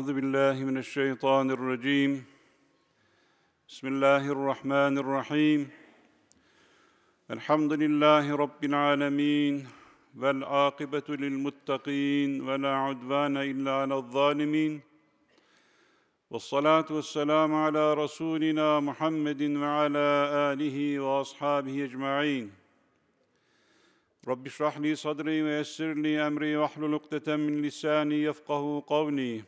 أعوذ بالله من الشيطان الرجيم بسم الله الرحمن الرحيم الحمد لله رب العالمين والعاقبة للمتقين ولا عدوان إلا على الظالمين والصلاة والسلام على رسولنا محمد وعلى آله وأصحابه أجمعين رب اشرح لي صدري ويسر لي أمري واحلل عقدة من لساني يفقه قولي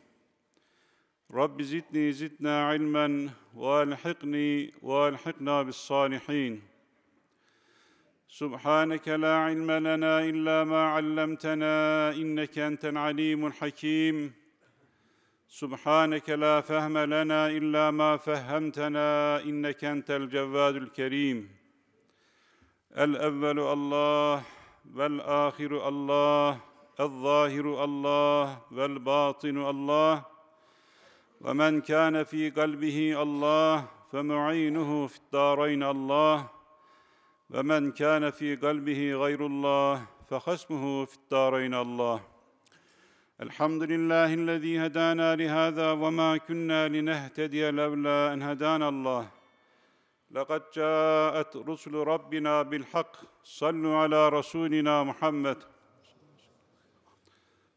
رب زدني زدنا علما والحقني والحقنا بالصالحين سبحانك لا علم لنا الا ما علمتنا انك انت العليم الحكيم سبحانك لا فهم لنا الا ما فهمتنا انك انت الجواد الكريم الاول الله والاخر الله الظاهر الله والباطن الله ومن كان في قلبه الله فمعينه في الدارين الله ومن كان في قلبه غير الله فخصمه في الدارين الله الحمد لله الذي هدانا لهذا وما كنا لنهتدي لولا ان هدانا الله لقد جاءت رسل ربنا بالحق صلوا على رسولنا محمد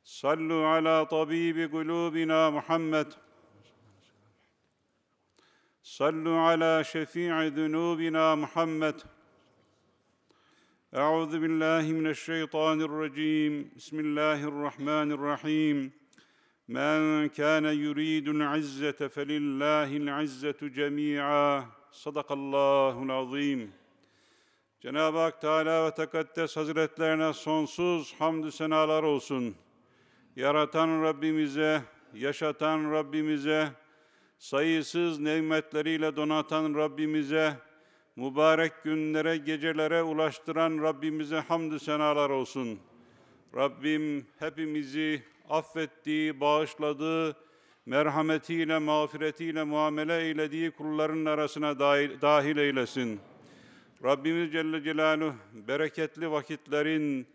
صلوا على طبيب قلوبنا محمد صلوا على شفيع ذنوبنا محمد أعوذ بالله من الشيطان الرجيم بسم الله الرحمن الرحيم من كان يريد العزة فلله العزة جميعا صدق الله العظيم Cenab-ı Hak Teala ve Tekaddes Hazretlerine sonsuz hamdü senalar olsun. Yaratan Rabbimize, yaşatan Rabbimize, sayısız nimetleriyle donatan Rabbimize, mübarek günlere, gecelere ulaştıran Rabbimize hamdü senalar olsun. Rabbim hepimizi affettiği, bağışladığı, merhametiyle, mağfiretiyle muamele eylediği kulların arasına dahil, dahil eylesin. Rabbimiz Celle Celaluhu bereketli vakitlerin,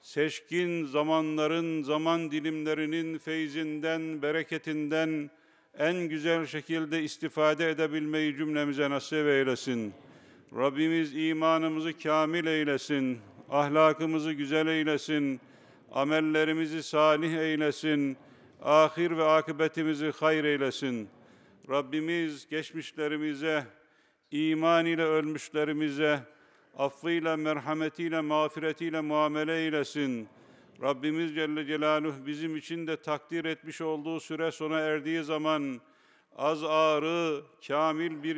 seçkin zamanların, zaman dilimlerinin feyzinden, bereketinden, en güzel şekilde istifade edebilmeyi cümlemize nasip eylesin. Rabbimiz imanımızı kamil eylesin, ahlakımızı güzel eylesin, amellerimizi salih eylesin, ahir ve akıbetimizi hayır eylesin. Rabbimiz geçmişlerimize, iman ile ölmüşlerimize, affıyla, merhametiyle, mağfiretiyle muamele eylesin.'' Rabbimiz Celle Celaluhu bizim için de takdir etmiş olduğu süre sona erdiği zaman az ağrı, kamil bir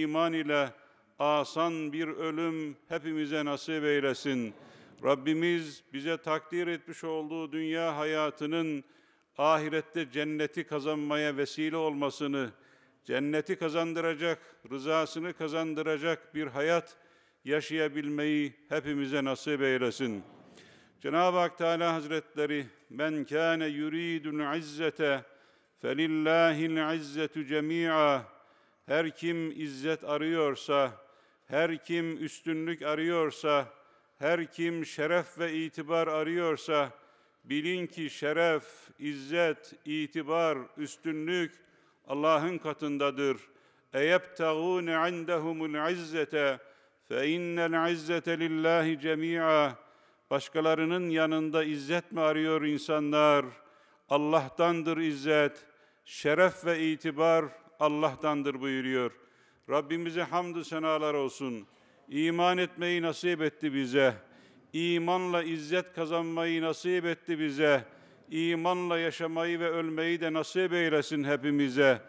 iman ile asan bir ölüm hepimize nasip eylesin. Rabbimiz bize takdir etmiş olduğu dünya hayatının ahirette cenneti kazanmaya vesile olmasını, cenneti kazandıracak, rızasını kazandıracak bir hayat yaşayabilmeyi hepimize nasip eylesin.'' Cenab-ı Hak Teala Hazretleri men kâne yuridul izzete felillâhil izzetu cemî'a her kim izzet arıyorsa, her kim üstünlük arıyorsa, her kim şeref ve itibar arıyorsa, bilin ki şeref, izzet, itibar, üstünlük Allah'ın katındadır. اَيَبْتَغُونَ عِنْدَهُمُ الْعِزَّةَ فَاِنَّ الْعِزَّةَ لِلّٰهِ جَمِيعًا Başkalarının yanında izzet mi arıyor insanlar? Allah'tandır izzet. Şeref ve itibar Allah'tandır buyuruyor. Rabbimize hamdü senalar olsun. İman etmeyi nasip etti bize. İmanla izzet kazanmayı nasip etti bize. İmanla yaşamayı ve ölmeyi de nasip eylesin hepimize.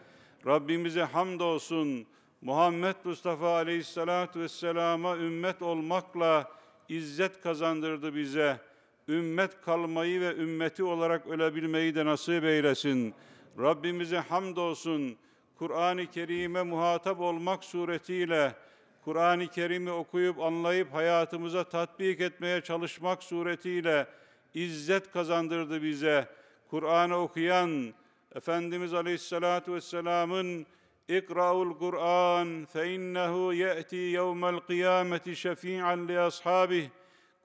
Rabbimize hamd olsun. Muhammed Mustafa Aleyhisselatü Vesselam'a ümmet olmakla, izzet kazandırdı bize. Ümmet kalmayı ve ümmeti olarak ölebilmeyi de nasip eylesin. Rabbimize hamdolsun. Kur'an-ı Kerim'e muhatap olmak suretiyle Kur'an-ı Kerim'i okuyup anlayıp hayatımıza tatbik etmeye çalışmak suretiyle izzet kazandırdı bize. Kur'an'ı okuyan Efendimiz Aleyhisselatü Vesselam'ın اقرأوا القرآن فإنه يأتي يوم القيامة شفيعا لأصحابه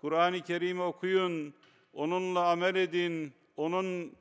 Kur'an-ı Kerim'i okuyun, onunla amel edin, onun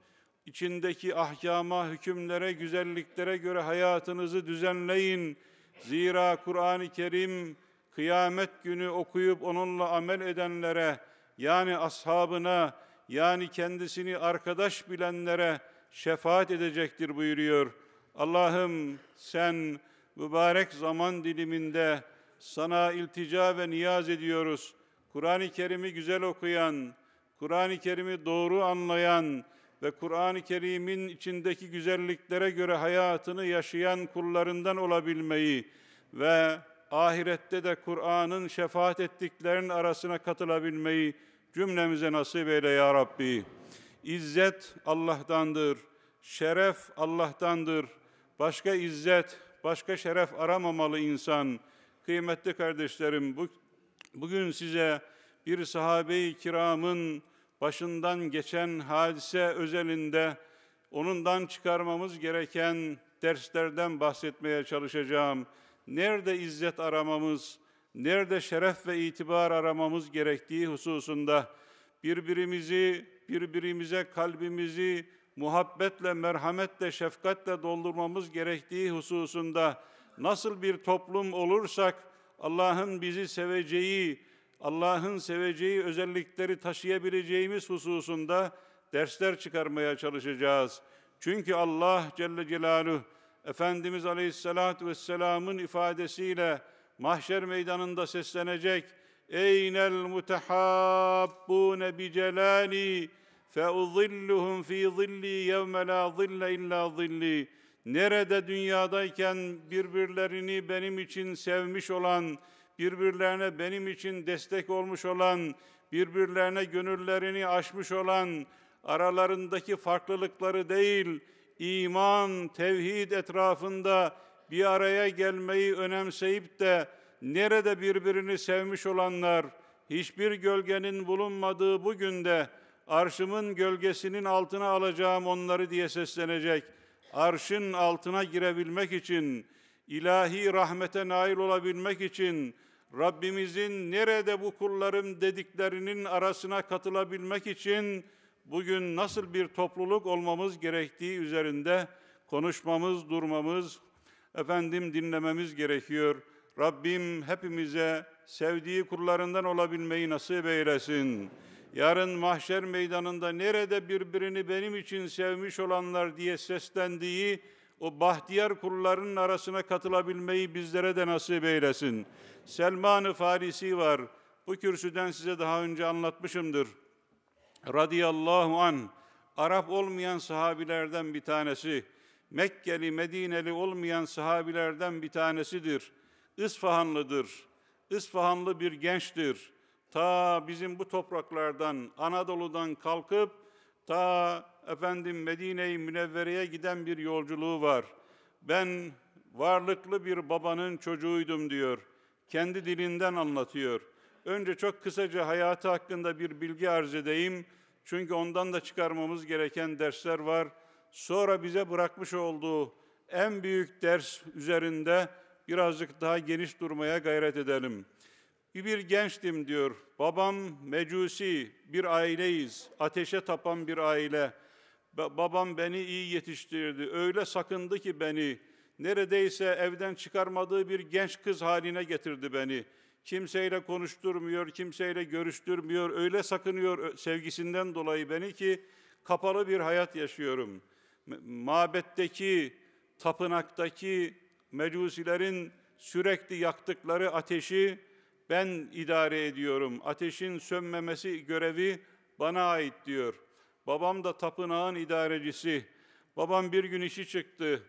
içindeki ahkama, hükümlere, güzelliklere göre hayatınızı düzenleyin. Zira Kur'an-ı Kerim kıyamet günü okuyup onunla amel edenlere, yani ashabına, yani kendisini arkadaş bilenlere şefaat edecektir buyuruyor.'' Allah'ım sen mübarek zaman diliminde sana iltica ve niyaz ediyoruz. Kur'an-ı Kerim'i güzel okuyan, Kur'an-ı Kerim'i doğru anlayan ve Kur'an-ı Kerim'in içindeki güzelliklere göre hayatını yaşayan kullarından olabilmeyi ve ahirette de Kur'an'ın şefaat ettiklerinin arasına katılabilmeyi cümlemize nasip eyle ya Rabbi. İzzet Allah'tandır, şeref Allah'tandır, başka izzet, başka şeref aramamalı insan. Kıymetli kardeşlerim, bu, bugün size bir sahabe-i kiramın başından geçen hadise özelinde onundan çıkarmamız gereken derslerden bahsetmeye çalışacağım. Nerede izzet aramamız, nerede şeref ve itibar aramamız gerektiği hususunda birbirimizi, birbirimize kalbimizi, muhabbetle, merhametle, şefkatle doldurmamız gerektiği hususunda nasıl bir toplum olursak Allah'ın bizi seveceği, Allah'ın seveceği özellikleri taşıyabileceğimiz hususunda dersler çıkarmaya çalışacağız. Çünkü Allah Celle Celaluhu Efendimiz Aleyhisselatü Vesselam'ın ifadesiyle mahşer meydanında seslenecek. Eynel mutehabbune bi celali فَاُظِلُّهُمْ ف۪ي ظِلِّي يَوْمَ لَا ظِلَّ اِلَّا ظِلِّي Nerede dünyadayken birbirlerini benim için sevmiş olan, birbirlerine benim için destek olmuş olan, birbirlerine gönüllerini açmış olan, aralarındaki farklılıkları değil, iman, tevhid etrafında bir araya gelmeyi önemseyip de nerede birbirini sevmiş olanlar, hiçbir gölgenin bulunmadığı bu günde arşımın gölgesinin altına alacağım onları diye seslenecek. Arşın altına girebilmek için, ilahi rahmete nail olabilmek için, Rabbimizin nerede bu kullarım dediklerinin arasına katılabilmek için bugün nasıl bir topluluk olmamız gerektiği üzerinde konuşmamız, durmamız, efendim dinlememiz gerekiyor. Rabbim hepimize sevdiği kullarından olabilmeyi nasip eylesin yarın mahşer meydanında nerede birbirini benim için sevmiş olanlar diye seslendiği o bahtiyar kulların arasına katılabilmeyi bizlere de nasip eylesin. Selman-ı Farisi var. Bu kürsüden size daha önce anlatmışımdır. Radiyallahu an Arap olmayan sahabilerden bir tanesi, Mekkeli, Medineli olmayan sahabilerden bir tanesidir. İsfahanlıdır. İsfahanlı bir gençtir ta bizim bu topraklardan, Anadolu'dan kalkıp ta efendim Medine-i Münevvere'ye giden bir yolculuğu var. Ben varlıklı bir babanın çocuğuydum diyor. Kendi dilinden anlatıyor. Önce çok kısaca hayatı hakkında bir bilgi arz edeyim. Çünkü ondan da çıkarmamız gereken dersler var. Sonra bize bırakmış olduğu en büyük ders üzerinde birazcık daha geniş durmaya gayret edelim.'' Bir gençtim diyor. Babam mecusi, bir aileyiz. Ateşe tapan bir aile. Babam beni iyi yetiştirdi. Öyle sakındı ki beni. Neredeyse evden çıkarmadığı bir genç kız haline getirdi beni. Kimseyle konuşturmuyor, kimseyle görüştürmüyor. Öyle sakınıyor sevgisinden dolayı beni ki kapalı bir hayat yaşıyorum. Mabetteki, tapınaktaki mecusilerin sürekli yaktıkları ateşi ben idare ediyorum. Ateşin sönmemesi görevi bana ait diyor. Babam da tapınağın idarecisi. Babam bir gün işi çıktı.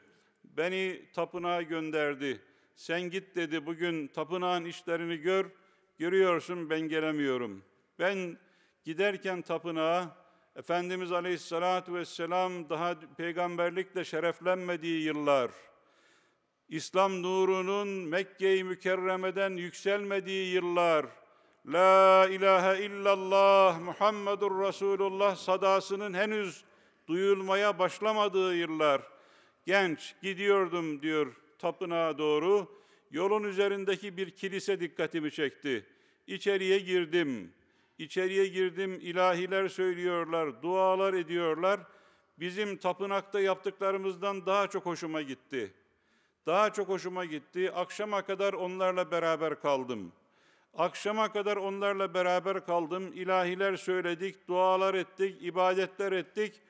Beni tapınağa gönderdi. Sen git dedi bugün tapınağın işlerini gör. Görüyorsun ben gelemiyorum. Ben giderken tapınağa Efendimiz Aleyhisselatü Vesselam daha peygamberlikle şereflenmediği yıllar.'' İslam nurunun Mekke-i Mükerreme'den yükselmediği yıllar, La ilahe illallah Muhammedur Resulullah sadasının henüz duyulmaya başlamadığı yıllar, genç gidiyordum diyor tapınağa doğru, yolun üzerindeki bir kilise dikkatimi çekti. İçeriye girdim, içeriye girdim, ilahiler söylüyorlar, dualar ediyorlar. Bizim tapınakta yaptıklarımızdan daha çok hoşuma gitti.'' Daha çok hoşuma gitti. Akşama kadar onlarla beraber kaldım. Akşama kadar onlarla beraber kaldım. İlahiler söyledik, dualar ettik, ibadetler ettik.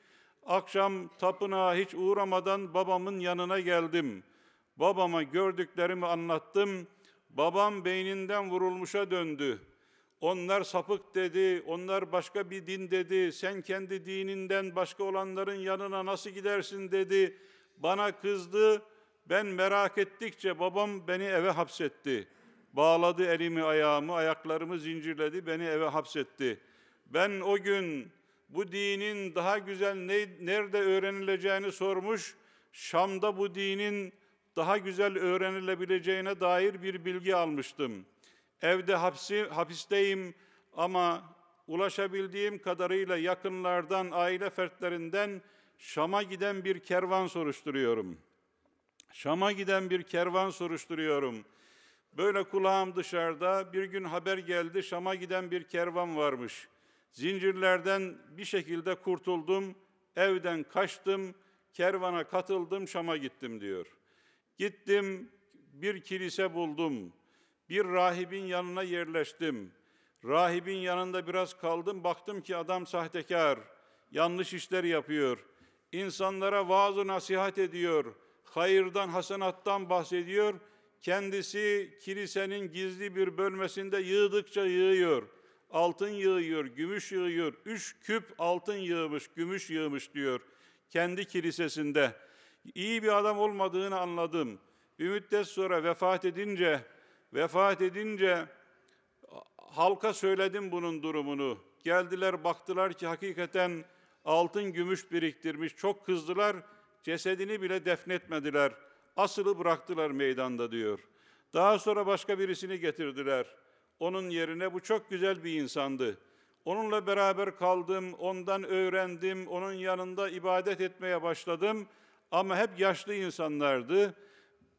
Akşam tapınağa hiç uğramadan babamın yanına geldim. Babama gördüklerimi anlattım. Babam beyninden vurulmuşa döndü. Onlar sapık dedi, onlar başka bir din dedi, sen kendi dininden başka olanların yanına nasıl gidersin dedi. Bana kızdı, ben merak ettikçe babam beni eve hapsetti. Bağladı elimi ayağımı, ayaklarımı zincirledi, beni eve hapsetti. Ben o gün bu dinin daha güzel ne, nerede öğrenileceğini sormuş, Şam'da bu dinin daha güzel öğrenilebileceğine dair bir bilgi almıştım. Evde hapsi, hapisteyim ama ulaşabildiğim kadarıyla yakınlardan, aile fertlerinden Şam'a giden bir kervan soruşturuyorum.'' Şam'a giden bir kervan soruşturuyorum. Böyle kulağım dışarıda bir gün haber geldi Şam'a giden bir kervan varmış. Zincirlerden bir şekilde kurtuldum, evden kaçtım, kervana katıldım, Şam'a gittim diyor. Gittim, bir kilise buldum. Bir rahibin yanına yerleştim. Rahibin yanında biraz kaldım, baktım ki adam sahtekar, yanlış işler yapıyor. İnsanlara vaaz nasihat ediyor.'' hayırdan, hasenattan bahsediyor. Kendisi kilisenin gizli bir bölmesinde yığdıkça yığıyor. Altın yığıyor, gümüş yığıyor. Üç küp altın yığmış, gümüş yığmış diyor. Kendi kilisesinde. İyi bir adam olmadığını anladım. Bir müddet sonra vefat edince, vefat edince halka söyledim bunun durumunu. Geldiler baktılar ki hakikaten altın gümüş biriktirmiş. Çok kızdılar. Cesedini bile defnetmediler. Asılı bıraktılar meydanda diyor. Daha sonra başka birisini getirdiler. Onun yerine bu çok güzel bir insandı. Onunla beraber kaldım, ondan öğrendim, onun yanında ibadet etmeye başladım. Ama hep yaşlı insanlardı.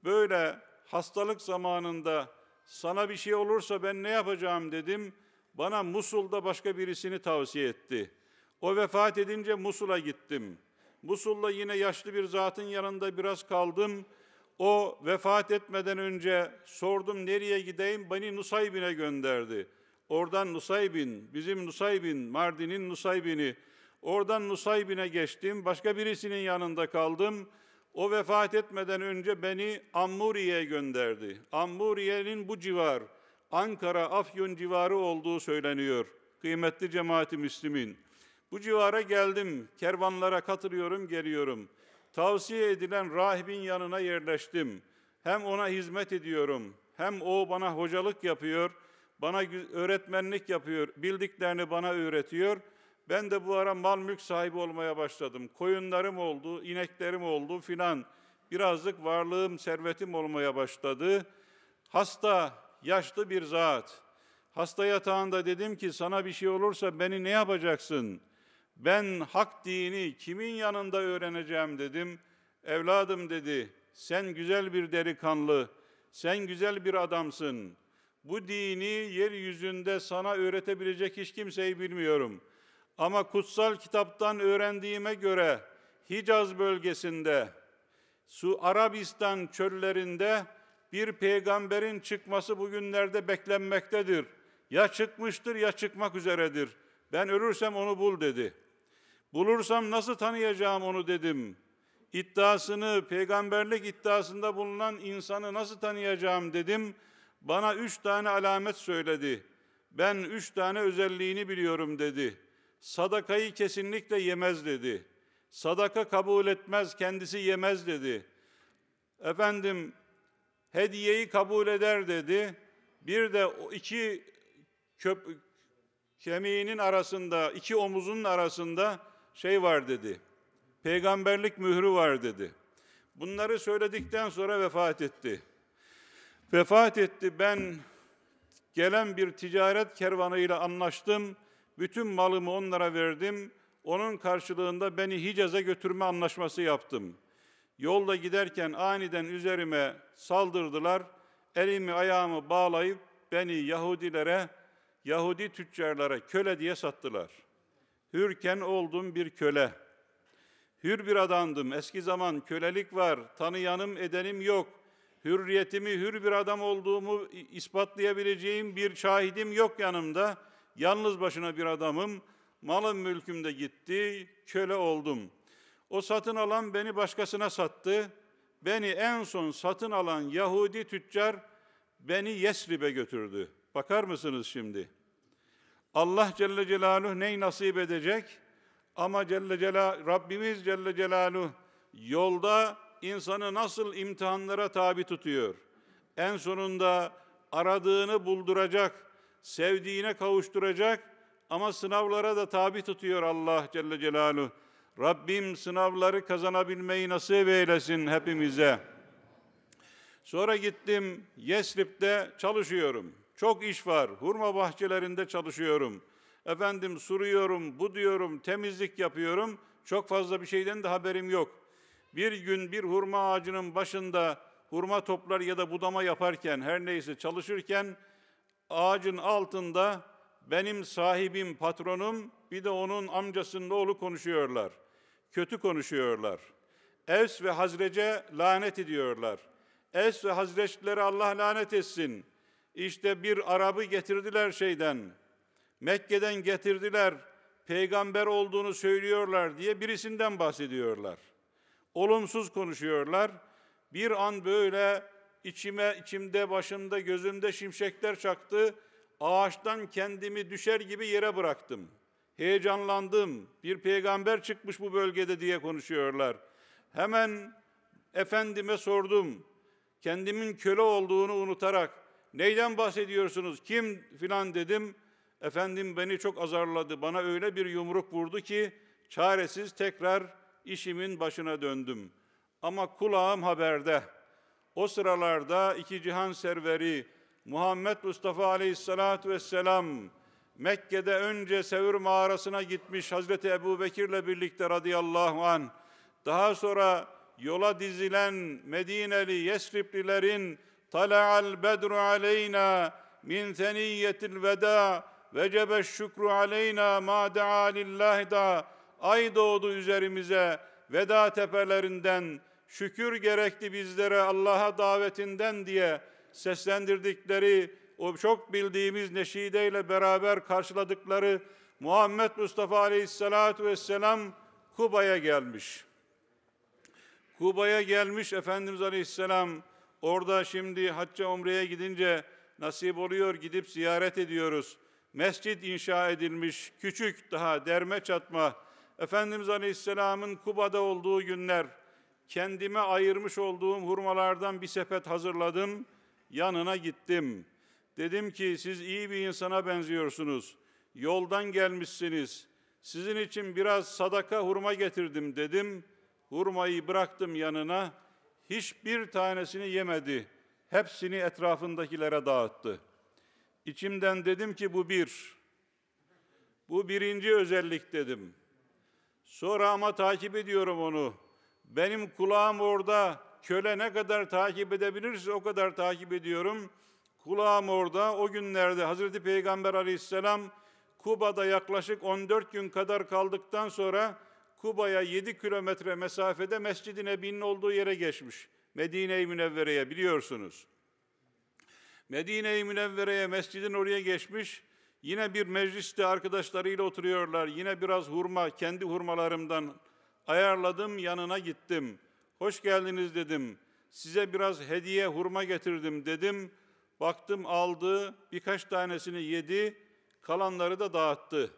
Böyle hastalık zamanında sana bir şey olursa ben ne yapacağım dedim. Bana Musul'da başka birisini tavsiye etti. O vefat edince Musul'a gittim. Musul'la yine yaşlı bir zatın yanında biraz kaldım. O vefat etmeden önce sordum nereye gideyim? Beni Nusaybin'e gönderdi. Oradan Nusaybin, bizim Nusaybin, Mardin'in Nusaybin'i. Oradan Nusaybin'e geçtim. Başka birisinin yanında kaldım. O vefat etmeden önce beni Ammuri'ye gönderdi. Ammuriye'nin bu civar, Ankara, Afyon civarı olduğu söyleniyor. Kıymetli cemaati Müslümin. Bu civara geldim, kervanlara katılıyorum, geliyorum. Tavsiye edilen rahibin yanına yerleştim. Hem ona hizmet ediyorum, hem o bana hocalık yapıyor, bana öğretmenlik yapıyor, bildiklerini bana öğretiyor. Ben de bu ara mal mülk sahibi olmaya başladım. Koyunlarım oldu, ineklerim oldu filan. Birazcık varlığım, servetim olmaya başladı. Hasta, yaşlı bir zat. Hasta yatağında dedim ki sana bir şey olursa beni ne yapacaksın? ben hak dini kimin yanında öğreneceğim dedim. Evladım dedi, sen güzel bir delikanlı, sen güzel bir adamsın. Bu dini yeryüzünde sana öğretebilecek hiç kimseyi bilmiyorum. Ama kutsal kitaptan öğrendiğime göre Hicaz bölgesinde, Su Arabistan çöllerinde bir peygamberin çıkması bugünlerde beklenmektedir. Ya çıkmıştır ya çıkmak üzeredir. Ben ölürsem onu bul dedi.'' Bulursam nasıl tanıyacağım onu dedim. İddiasını, peygamberlik iddiasında bulunan insanı nasıl tanıyacağım dedim. Bana üç tane alamet söyledi. Ben üç tane özelliğini biliyorum dedi. Sadakayı kesinlikle yemez dedi. Sadaka kabul etmez, kendisi yemez dedi. Efendim, hediyeyi kabul eder dedi. Bir de iki köp kemiğinin arasında, iki omuzunun arasında şey var dedi. Peygamberlik mührü var dedi. Bunları söyledikten sonra vefat etti. Vefat etti. Ben gelen bir ticaret kervanıyla anlaştım. Bütün malımı onlara verdim. Onun karşılığında beni Hicaz'a götürme anlaşması yaptım. Yolda giderken aniden üzerime saldırdılar. Elimi ayağımı bağlayıp beni Yahudilere, Yahudi tüccarlara köle diye sattılar.'' Hürken oldum bir köle. Hür bir adamdım. Eski zaman kölelik var. Tanıyanım, edenim yok. Hürriyetimi, hür bir adam olduğumu ispatlayabileceğim bir şahidim yok yanımda. Yalnız başına bir adamım. Malım mülküm de gitti. Köle oldum. O satın alan beni başkasına sattı. Beni en son satın alan Yahudi tüccar beni Yesrib'e götürdü. Bakar mısınız şimdi? Allah Celle Celaluhu neyi nasip edecek? Ama Celle Celal Rabbimiz Celle Celaluhu yolda insanı nasıl imtihanlara tabi tutuyor? En sonunda aradığını bulduracak, sevdiğine kavuşturacak ama sınavlara da tabi tutuyor Allah Celle Celaluhu. Rabbim sınavları kazanabilmeyi nasip eylesin hepimize. Sonra gittim yesribde çalışıyorum. Çok iş var. Hurma bahçelerinde çalışıyorum. Efendim suruyorum, bu diyorum, temizlik yapıyorum. Çok fazla bir şeyden de haberim yok. Bir gün bir hurma ağacının başında hurma toplar ya da budama yaparken, her neyse çalışırken ağacın altında benim sahibim, patronum bir de onun amcasının oğlu konuşuyorlar. Kötü konuşuyorlar. Evs ve Hazrec'e lanet ediyorlar. Es ve Hazreçlere Allah lanet etsin.'' İşte bir Arabı getirdiler şeyden. Mekke'den getirdiler. Peygamber olduğunu söylüyorlar diye birisinden bahsediyorlar. Olumsuz konuşuyorlar. Bir an böyle içime, içimde, başımda, gözümde şimşekler çaktı. Ağaçtan kendimi düşer gibi yere bıraktım. Heyecanlandım. Bir peygamber çıkmış bu bölgede diye konuşuyorlar. Hemen efendime sordum. Kendimin köle olduğunu unutarak Neyden bahsediyorsunuz? Kim filan dedim. Efendim beni çok azarladı. Bana öyle bir yumruk vurdu ki çaresiz tekrar işimin başına döndüm. Ama kulağım haberde. O sıralarda iki cihan serveri Muhammed Mustafa Aleyhisselatü Vesselam Mekke'de önce Sevr mağarasına gitmiş Hazreti Ebu Bekir'le birlikte radıyallahu an. Daha sonra yola dizilen Medineli Yesriplilerin طلع البدر علينا من ثنية الveda vecebe الشكر علينا ما دعا لله da ay doğdu üzerimize veda tepelerinden şükür gerekli bizlere Allah'a davetinden diye seslendirdikleri o çok bildiğimiz neşideyle beraber karşıladıkları Muhammed Mustafa Aleyhisselatü Vesselam Kuba'ya gelmiş. Kuba'ya gelmiş Efendimiz Aleyhisselam Orada şimdi hacca umreye gidince nasip oluyor gidip ziyaret ediyoruz. Mescid inşa edilmiş, küçük daha derme çatma. Efendimiz Aleyhisselam'ın Kuba'da olduğu günler kendime ayırmış olduğum hurmalardan bir sepet hazırladım. Yanına gittim. Dedim ki siz iyi bir insana benziyorsunuz. Yoldan gelmişsiniz. Sizin için biraz sadaka hurma getirdim dedim. Hurmayı bıraktım yanına.'' hiçbir tanesini yemedi. Hepsini etrafındakilere dağıttı. İçimden dedim ki bu bir. Bu birinci özellik dedim. Sonra ama takip ediyorum onu. Benim kulağım orada köle ne kadar takip edebilirse o kadar takip ediyorum. Kulağım orada o günlerde Hazreti Peygamber aleyhisselam Kuba'da yaklaşık 14 gün kadar kaldıktan sonra Kuba'ya 7 kilometre mesafede Mescid-i Nebi'nin olduğu yere geçmiş. Medine-i Münevvere'ye biliyorsunuz. Medine-i Münevvere'ye mescidin oraya geçmiş. Yine bir mecliste arkadaşlarıyla oturuyorlar. Yine biraz hurma, kendi hurmalarımdan ayarladım, yanına gittim. Hoş geldiniz dedim. Size biraz hediye hurma getirdim dedim. Baktım aldı, birkaç tanesini yedi, kalanları da dağıttı.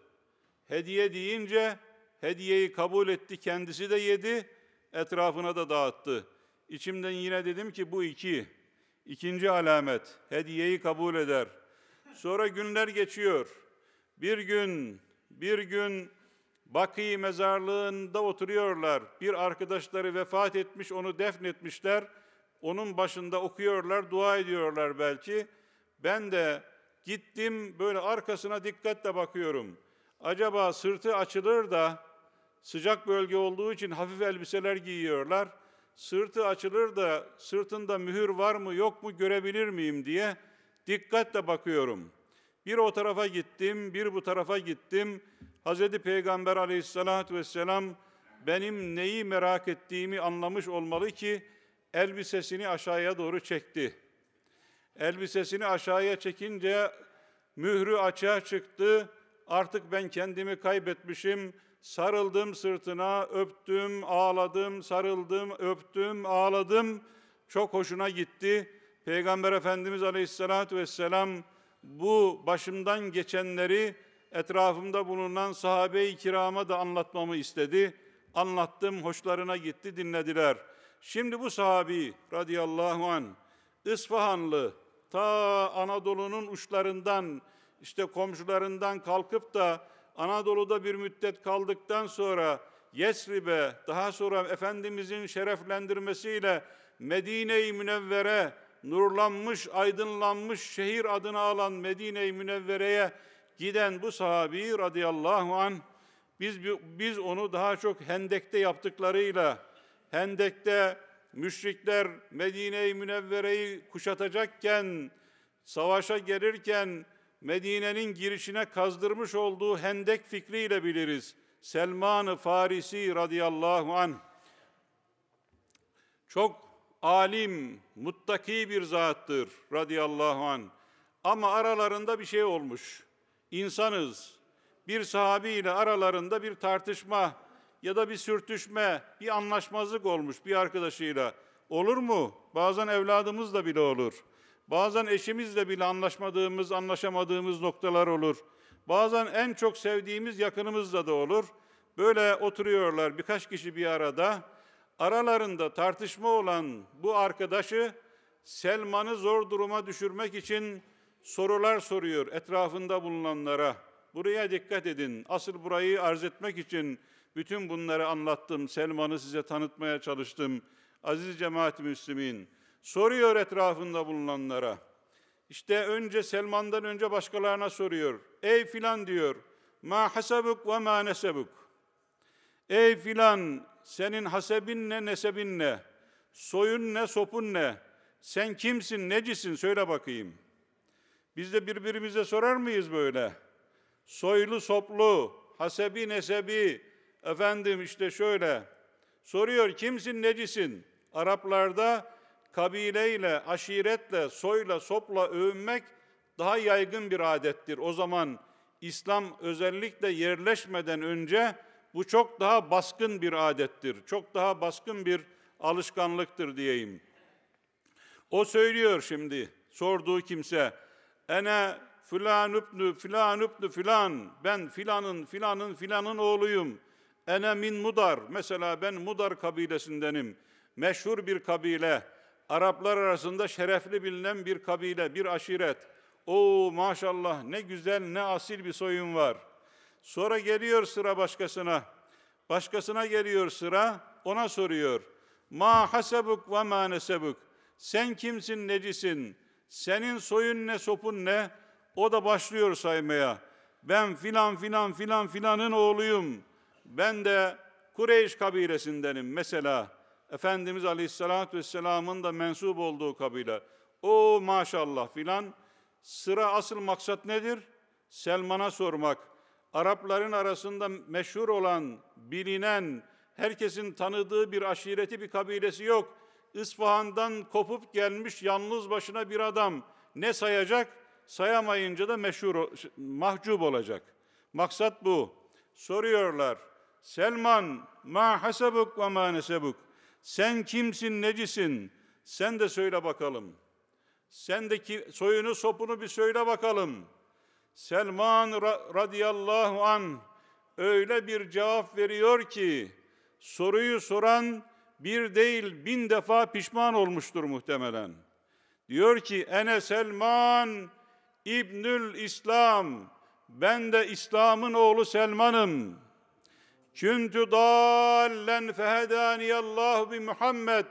Hediye deyince Hediyeyi kabul etti, kendisi de yedi, etrafına da dağıttı. İçimden yine dedim ki bu iki. ikinci alamet, hediyeyi kabul eder. Sonra günler geçiyor. Bir gün, bir gün Bakı mezarlığında oturuyorlar. Bir arkadaşları vefat etmiş, onu defnetmişler. Onun başında okuyorlar, dua ediyorlar belki. Ben de gittim böyle arkasına dikkatle bakıyorum. Acaba sırtı açılır da Sıcak bölge olduğu için hafif elbiseler giyiyorlar. Sırtı açılır da sırtında mühür var mı yok mu görebilir miyim diye dikkatle bakıyorum. Bir o tarafa gittim, bir bu tarafa gittim. Hazreti Peygamber aleyhissalatü vesselam benim neyi merak ettiğimi anlamış olmalı ki elbisesini aşağıya doğru çekti. Elbisesini aşağıya çekince mührü açığa çıktı. Artık ben kendimi kaybetmişim.'' sarıldım sırtına, öptüm, ağladım, sarıldım, öptüm, ağladım. Çok hoşuna gitti. Peygamber Efendimiz Aleyhisselatü Vesselam bu başımdan geçenleri etrafımda bulunan sahabe-i kirama da anlatmamı istedi. Anlattım, hoşlarına gitti, dinlediler. Şimdi bu sahabi radıyallahu an İsfahanlı ta Anadolu'nun uçlarından işte komşularından kalkıp da Anadolu'da bir müddet kaldıktan sonra Yesrib'e, daha sonra Efendimizin şereflendirmesiyle Medine-i Münevvere, nurlanmış, aydınlanmış şehir adını alan Medine-i Münevvere'ye giden bu sahabi radıyallahu an biz biz onu daha çok Hendek'te yaptıklarıyla Hendek'te müşrikler Medine-i Münevvere'yi kuşatacakken savaşa gelirken Medine'nin girişine kazdırmış olduğu hendek fikriyle biliriz. Selman-ı Farisi radıyallahu anh. Çok alim, muttaki bir zattır radıyallahu an. Ama aralarında bir şey olmuş. İnsanız. Bir sahabiyle aralarında bir tartışma ya da bir sürtüşme, bir anlaşmazlık olmuş bir arkadaşıyla. Olur mu? Bazen evladımız da bile olur. Bazen eşimizle bile anlaşmadığımız, anlaşamadığımız noktalar olur. Bazen en çok sevdiğimiz yakınımızla da olur. Böyle oturuyorlar birkaç kişi bir arada. Aralarında tartışma olan bu arkadaşı Selman'ı zor duruma düşürmek için sorular soruyor etrafında bulunanlara. Buraya dikkat edin. Asıl burayı arz etmek için bütün bunları anlattım. Selman'ı size tanıtmaya çalıştım. Aziz cemaat-i müslümin, Soruyor etrafında bulunanlara. İşte önce Selman'dan önce başkalarına soruyor. Ey filan diyor. Ma hasabuk ve ma nesebuk. Ey filan senin hasebin ne nesebin ne? Soyun ne sopun ne? Sen kimsin necisin söyle bakayım. Biz de birbirimize sorar mıyız böyle? Soylu soplu, hasebi nesebi, efendim işte şöyle. Soruyor kimsin necisin? Araplarda kabileyle, aşiretle, soyla, sopla övünmek daha yaygın bir adettir. O zaman İslam özellikle yerleşmeden önce bu çok daha baskın bir adettir. Çok daha baskın bir alışkanlıktır diyeyim. O söylüyor şimdi sorduğu kimse. Ene filan übnü filan übnü filan. Ben filanın filanın filanın oğluyum. Ene min mudar. Mesela ben mudar kabilesindenim. Meşhur bir kabile Araplar arasında şerefli bilinen bir kabile, bir aşiret. O maşallah ne güzel ne asil bir soyun var. Sonra geliyor sıra başkasına. Başkasına geliyor sıra, ona soruyor. Ma hasabuk ve ma nesebuk. Sen kimsin, necisin? Senin soyun ne, sopun ne? O da başlıyor saymaya. Ben filan filan filan filanın oğluyum. Ben de Kureyş kabilesindenim mesela.'' Efendimiz Aleyhisselatü Vesselam'ın da mensup olduğu kabile. O maşallah filan. Sıra asıl maksat nedir? Selman'a sormak. Arapların arasında meşhur olan, bilinen, herkesin tanıdığı bir aşireti, bir kabilesi yok. İsfahan'dan kopup gelmiş yalnız başına bir adam ne sayacak? Sayamayınca da meşhur, mahcup olacak. Maksat bu. Soruyorlar. Selman, ma hasabuk ve ma nesebuk. Sen kimsin, necisin? Sen de söyle bakalım. Sendeki soyunu sopunu bir söyle bakalım. Selman radıyallahu an öyle bir cevap veriyor ki soruyu soran bir değil bin defa pişman olmuştur muhtemelen. Diyor ki Ene Selman İbnül İslam ben de İslam'ın oğlu Selman'ım.'' dallen ضَالًّا Allah اللّٰهُ Muhammed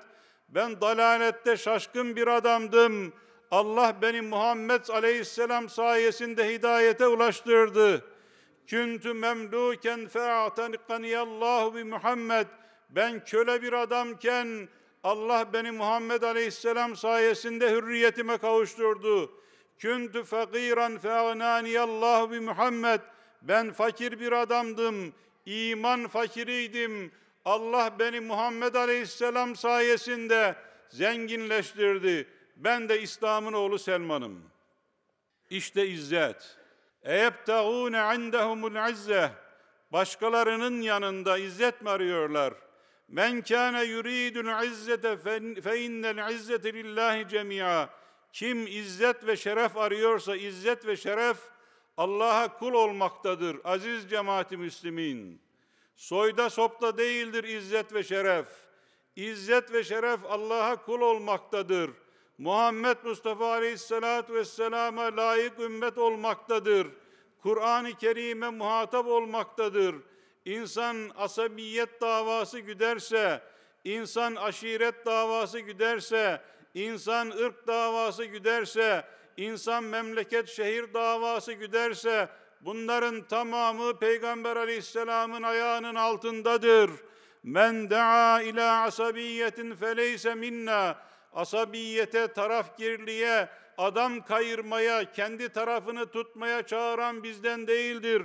Ben dalalette şaşkın bir adamdım. Allah beni Muhammed aleyhisselam sayesinde hidayete ulaştırdı. Küntü memluken Allah bi Muhammed. Ben köle bir adamken Allah beni Muhammed aleyhisselam sayesinde hürriyetime kavuşturdu. Küntü fakiran Allah bi Muhammed. Ben fakir bir adamdım iman fakiriydim. Allah beni Muhammed Aleyhisselam sayesinde zenginleştirdi. Ben de İslam'ın oğlu Selman'ım. İşte izzet. Eyebtagûne indehumul izze. Başkalarının yanında izzet mi arıyorlar? Men kâne yuridul izzete fe innel izzete lillahi cemî'a. Kim izzet ve şeref arıyorsa izzet ve şeref Allah'a kul olmaktadır aziz cemaati Müslümin. Soyda sopta değildir izzet ve şeref. İzzet ve şeref Allah'a kul olmaktadır. Muhammed Mustafa Aleyhisselatü Vesselam'a layık ümmet olmaktadır. Kur'an-ı Kerim'e muhatap olmaktadır. İnsan asabiyet davası güderse, insan aşiret davası güderse, insan ırk davası güderse, insan memleket şehir davası güderse bunların tamamı Peygamber aleyhisselamın ayağının altındadır. Men daa ila asabiyetin feleyse minna. Asabiyete, tarafgirliğe, adam kayırmaya, kendi tarafını tutmaya çağıran bizden değildir.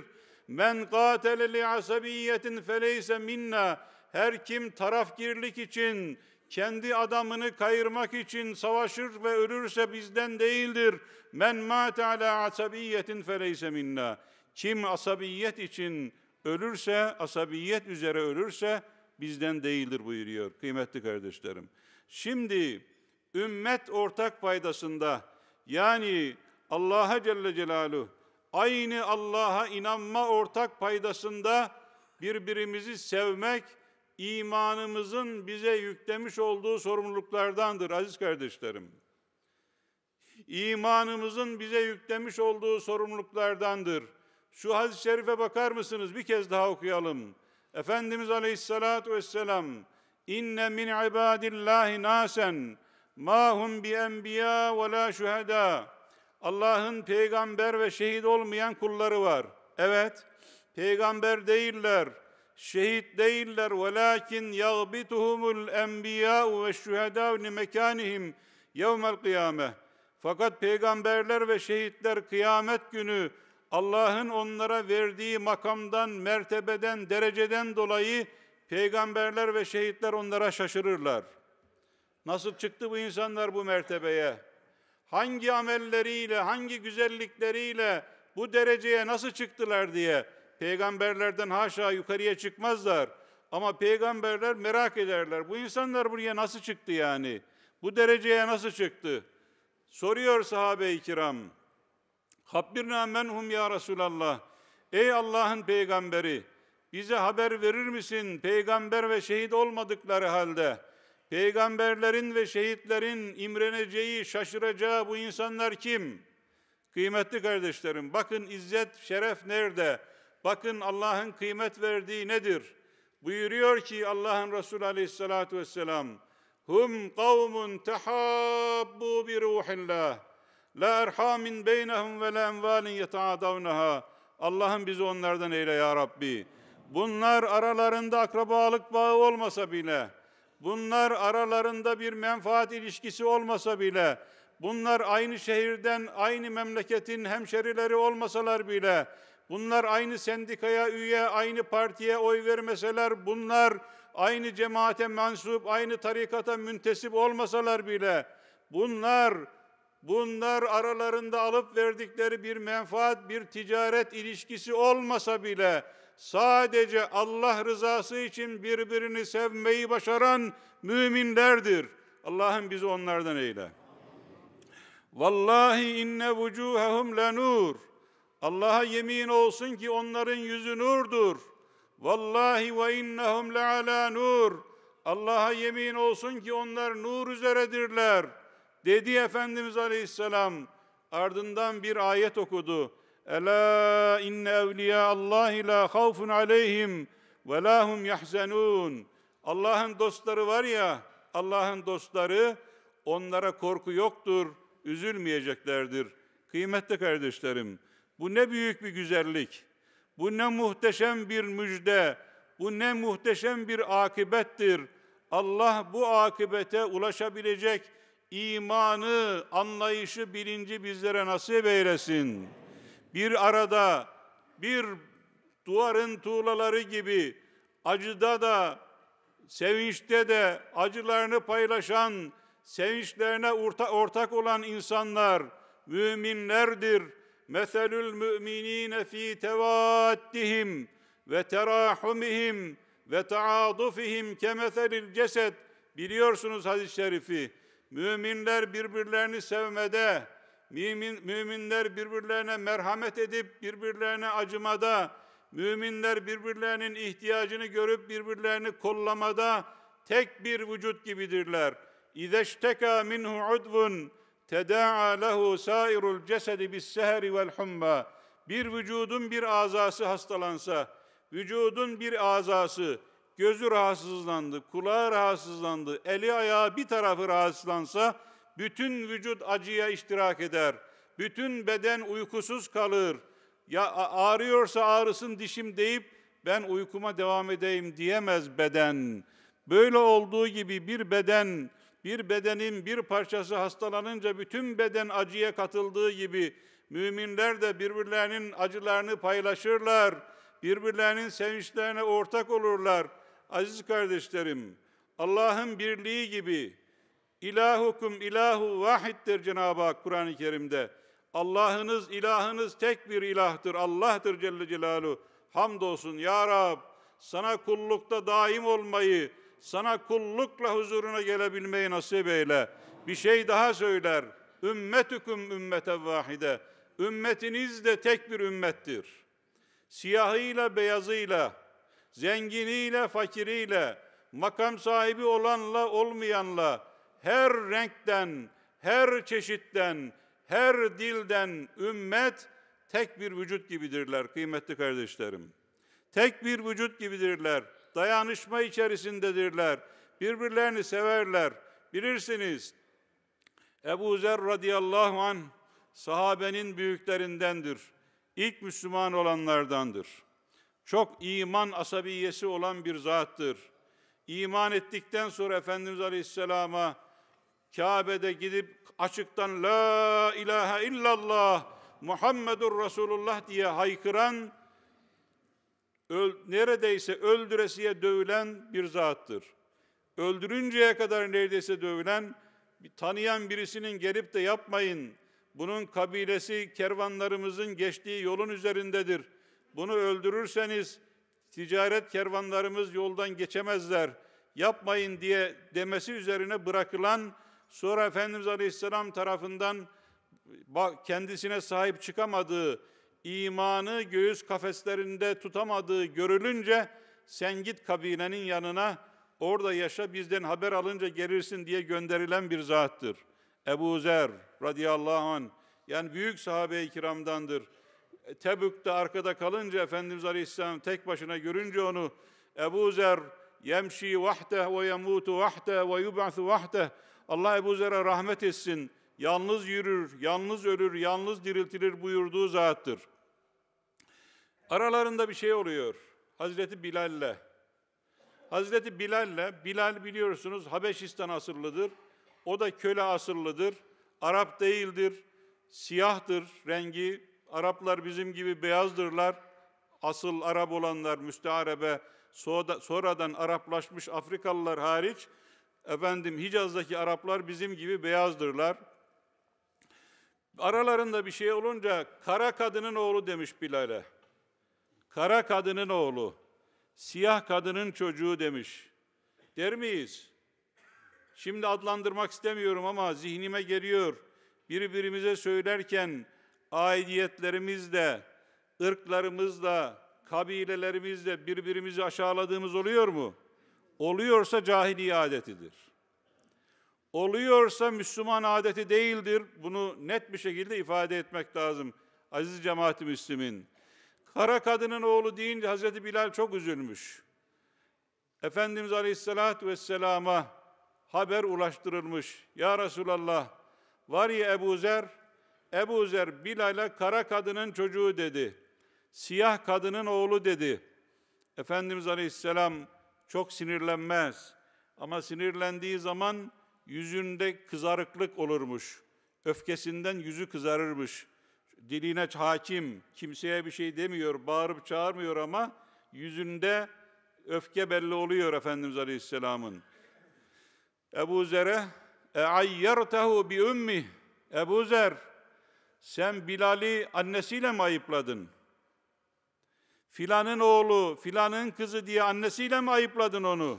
Men qatele li asabiyetin feleyse minna. Her kim tarafgirlik için, kendi adamını kayırmak için savaşır ve ölürse bizden değildir. Men mâte ala asabiyetin feleyse minna. Kim asabiyet için ölürse, asabiyet üzere ölürse bizden değildir buyuruyor kıymetli kardeşlerim. Şimdi ümmet ortak paydasında, yani Allah'a Celle Celaluhu aynı Allah'a inanma ortak paydasında birbirimizi sevmek, imanımızın bize yüklemiş olduğu sorumluluklardandır aziz kardeşlerim. İmanımızın bize yüklemiş olduğu sorumluluklardandır. Şu hadis-i şerife bakar mısınız? Bir kez daha okuyalım. Efendimiz Aleyhisselatü Vesselam İnne min ibadillahi nasen ma hum bi enbiya ve la şuhada. Allah'ın peygamber ve şehit olmayan kulları var. Evet, peygamber değiller, şehit değiller velakin yağbituhumul enbiya ve şühedâ li mekanihim yevmel kıyame. Fakat peygamberler ve şehitler kıyamet günü Allah'ın onlara verdiği makamdan, mertebeden, dereceden dolayı peygamberler ve şehitler onlara şaşırırlar. Nasıl çıktı bu insanlar bu mertebeye? Hangi amelleriyle, hangi güzellikleriyle bu dereceye nasıl çıktılar diye peygamberlerden haşa yukarıya çıkmazlar. Ama peygamberler merak ederler. Bu insanlar buraya nasıl çıktı yani? Bu dereceye nasıl çıktı? Soruyor sahabe-i kiram. Habbirna menhum ya Resulallah. Ey Allah'ın peygamberi, bize haber verir misin peygamber ve şehit olmadıkları halde? Peygamberlerin ve şehitlerin imreneceği, şaşıracağı bu insanlar kim? Kıymetli kardeşlerim, bakın izzet, şeref nerede? Bakın Allah'ın kıymet verdiği nedir? Buyuruyor ki Allah'ın Resulü Aleyhisselatü Vesselam Hum kavmun tehabbu bi ruhillah La erhamin beynehum ve la envalin yetaadavneha Allah'ım bizi onlardan eyle ya Rabbi. Bunlar aralarında akrabalık bağı olmasa bile, bunlar aralarında bir menfaat ilişkisi olmasa bile, bunlar aynı şehirden, aynı memleketin hemşerileri olmasalar bile, bunlar aynı sendikaya üye, aynı partiye oy vermeseler, bunlar aynı cemaate mensup, aynı tarikata müntesip olmasalar bile, bunlar bunlar aralarında alıp verdikleri bir menfaat, bir ticaret ilişkisi olmasa bile sadece Allah rızası için birbirini sevmeyi başaran müminlerdir. Allah'ım bizi onlardan eyle. Vallahi inne vucuhahum lenur. nur Allah'a yemin olsun ki onların yüzü nurdur. Vallahi ve innehum leala nur. Allah'a yemin olsun ki onlar nur üzeredirler. Dedi Efendimiz Aleyhisselam. Ardından bir ayet okudu. Ela inne evliya Allahi la havfun aleyhim ve lahum yahzenun. Allah'ın dostları var ya, Allah'ın dostları onlara korku yoktur, üzülmeyeceklerdir. Kıymetli kardeşlerim, bu ne büyük bir güzellik. Bu ne muhteşem bir müjde. Bu ne muhteşem bir akibettir. Allah bu akibete ulaşabilecek imanı, anlayışı, bilinci bizlere nasip eylesin. Bir arada, bir duvarın tuğlaları gibi acıda da, sevinçte de acılarını paylaşan, sevinçlerine ortak olan insanlar müminlerdir.'' مَثَلُ الْمُؤْمِنِينَ ف۪ي تَوَادِّهِمْ وَتَرَاحُمِهِمْ وَتَعَاضُفِهِمْ كَمَثَلِ الْجَسَدِ Biliyorsunuz hadis-i şerifi. Müminler birbirlerini sevmede, mümin, müminler birbirlerine merhamet edip birbirlerine acımada, müminler birbirlerinin ihtiyacını görüp birbirlerini kollamada tek bir vücut gibidirler. İzeşteka minhu udvun teda'a lehu sairul cesedi bis seheri vel humma. Bir vücudun bir azası hastalansa, vücudun bir azası, gözü rahatsızlandı, kulağı rahatsızlandı, eli ayağı bir tarafı rahatsızlansa, bütün vücut acıya iştirak eder. Bütün beden uykusuz kalır. Ya ağrıyorsa ağrısın dişim deyip ben uykuma devam edeyim diyemez beden. Böyle olduğu gibi bir beden bir bedenin bir parçası hastalanınca bütün beden acıya katıldığı gibi müminler de birbirlerinin acılarını paylaşırlar, birbirlerinin sevinçlerine ortak olurlar. Aziz kardeşlerim, Allah'ın birliği gibi ilahukum ilahu vahittir Cenab-ı Hak Kur'an-ı Kerim'de. Allah'ınız, ilahınız tek bir ilahtır. Allah'tır Celle Celaluhu. Hamdolsun Ya Rab, sana kullukta daim olmayı, sana kullukla huzuruna gelebilmeyi nasip eyle. Bir şey daha söyler. Ümmetüküm ümmete vahide. Ümmetiniz de tek bir ümmettir. Siyahıyla beyazıyla, zenginiyle fakiriyle, makam sahibi olanla olmayanla, her renkten, her çeşitten, her dilden ümmet tek bir vücut gibidirler kıymetli kardeşlerim. Tek bir vücut gibidirler dayanışma içerisindedirler. Birbirlerini severler. Bilirsiniz Ebu Zer radıyallahu anh sahabenin büyüklerindendir. İlk Müslüman olanlardandır. Çok iman asabiyesi olan bir zattır. İman ettikten sonra Efendimiz Aleyhisselam'a Kabe'de gidip açıktan La ilahe illallah Muhammedur Resulullah diye haykıran öl, neredeyse öldüresiye dövülen bir zattır. Öldürünceye kadar neredeyse dövülen, tanıyan birisinin gelip de yapmayın, bunun kabilesi kervanlarımızın geçtiği yolun üzerindedir. Bunu öldürürseniz ticaret kervanlarımız yoldan geçemezler. Yapmayın diye demesi üzerine bırakılan sonra Efendimiz Aleyhisselam tarafından kendisine sahip çıkamadığı imanı göğüs kafeslerinde tutamadığı görülünce sen git kabinenin yanına orada yaşa bizden haber alınca gelirsin diye gönderilen bir zattır. Ebu Zer radıyallahu anh yani büyük sahabe-i kiramdandır. E, Tebük'te arkada kalınca Efendimiz Aleyhisselam tek başına görünce onu Ebu Zer yemşi vahde ve yemutu vahde ve yub'athu vahde Allah Ebu Zer'e rahmet etsin. Yalnız yürür, yalnız ölür, yalnız diriltilir buyurduğu zattır.'' Aralarında bir şey oluyor. Hazreti Bilal'le. Hazreti Bilal'le, Bilal biliyorsunuz Habeşistan asıllıdır, O da köle asıllıdır, Arap değildir. Siyahtır rengi. Araplar bizim gibi beyazdırlar. Asıl Arap olanlar müstearebe, sonradan Araplaşmış Afrikalılar hariç, efendim Hicaz'daki Araplar bizim gibi beyazdırlar. Aralarında bir şey olunca kara kadının oğlu demiş Bilal'e. Kara kadının oğlu, siyah kadının çocuğu demiş. Der miyiz? Şimdi adlandırmak istemiyorum ama zihnime geliyor. Birbirimize söylerken aidiyetlerimizle, ırklarımızla, kabilelerimizle birbirimizi aşağıladığımız oluyor mu? Oluyorsa cahiliye adetidir. Oluyorsa Müslüman adeti değildir. Bunu net bir şekilde ifade etmek lazım. Aziz cemaat Müslümin kara kadının oğlu deyince Hazreti Bilal çok üzülmüş. Efendimiz Aleyhisselatü Vesselam'a haber ulaştırılmış. Ya Resulallah, var ya Ebu Zer, Ebu Zer Bilal'e kara kadının çocuğu dedi. Siyah kadının oğlu dedi. Efendimiz Aleyhisselam çok sinirlenmez. Ama sinirlendiği zaman yüzünde kızarıklık olurmuş. Öfkesinden yüzü kızarırmış.'' diline hakim, kimseye bir şey demiyor, bağırıp çağırmıyor ama yüzünde öfke belli oluyor Efendimiz Aleyhisselam'ın. Ebu Zer'e اَعَيَّرْتَهُ bi ümmi Ebu Zer, sen Bilal'i annesiyle mi ayıpladın? Filanın oğlu, filanın kızı diye annesiyle mi ayıpladın onu?